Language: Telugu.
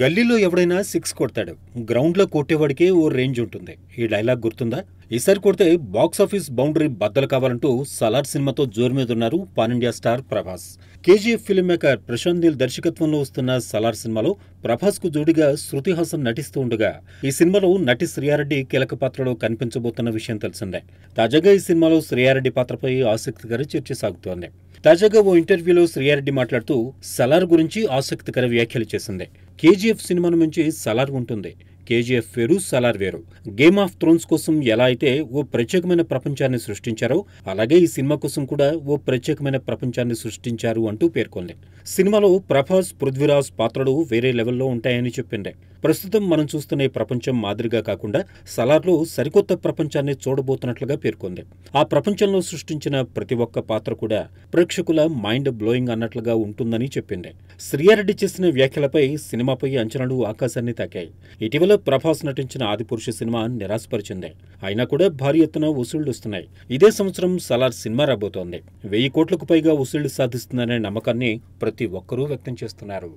గల్లీలో ఎవడైనా సిక్స్ కొడతాడు గ్రౌండ్లో కొట్టేవాడికే ఓ రేంజ్ ఉంటుంది ఈ డైలాగ్ గుర్తుందా ఈసారి కొడితే బాక్సాఫీస్ బౌండరీ బద్దలు కావాలంటూ సలార్ సినిమాతో జోరు మీద ఉన్నారు pan India star Prabhas KGF film maker Prashanth Neel దర్శకత్వంలో వస్తున్న సలార్ సినిమాలో ప్రభాస్కు జోడిగా శృతి హాసన్ నటిస్తూ ఉండగా ఈ సినిమాలో నటి శ్రీయారెడ్డి కీలక పాత్రలో కనిపించబోతున్న విషయం తెలిసిందే తాజాగా ఈ సినిమాలో శ్రీయారెడ్డి పాత్రపై ఆసక్తికర చర్చ సాగుతోంది తాజాగా ఓ ఇంటర్వ్యూలో శ్రీయారెడ్డి మాట్లాడుతూ సలార్ గురించి ఆసక్తికర వ్యాఖ్యలు చేసింది కేజీఎఫ్ సినిమా నుంచి సలార్ ఉంటుంది కేజీఎఫ్ వేరు సలార్ వేరు గేమ్ ఆఫ్ థ్రోన్స్ కోసం ఎలా అయితే ఓ ప్రత్యేకమైన ప్రపంచాన్ని సృష్టించారో అలాగే ఈ సినిమా కోసం కూడా ఓ ప్రత్యేకమైన ప్రపంచాన్ని సృష్టించారు అంటూ పేర్కొంది సినిమాలో ప్రభాస్ పృథ్వీరాజ్ పాత్రలు వేరే లెవెల్లో ఉంటాయని చెప్పిండే ప్రస్తుతం మనం చూస్తున్న ఈ ప్రపంచం మాదిరిగా కాకుండా సలార్లో సరికొత్త ప్రపంచాన్ని చూడబోతున్నట్లుగా పేర్కొంది ఆ ప్రపంచంలో సృష్టించిన ప్రతి ఒక్క పాత్ర కూడా ప్రేక్షకుల మైండ్ బ్లోయింగ్ అన్నట్లుగా ఉంటుందని చెప్పింది శ్రీయారెడ్డి చేసిన వ్యాఖ్యలపై సినిమాపై అంచనాలు ఆకాశాన్ని తాకాయి ఇటీవల ప్రభాస్ నటించిన ఆదిపురుష సినిమా నిరాశపరిచింది అయినా కూడా భారీ ఎత్తున వస్తున్నాయి ఇదే సంవత్సరం సలార్ సినిమా రాబోతోంది వెయ్యి కోట్లకు పైగా వసూళ్లు సాధిస్తుందనే నమ్మకాన్ని ప్రతి ఒక్కరూ వ్యక్తం చేస్తున్నారు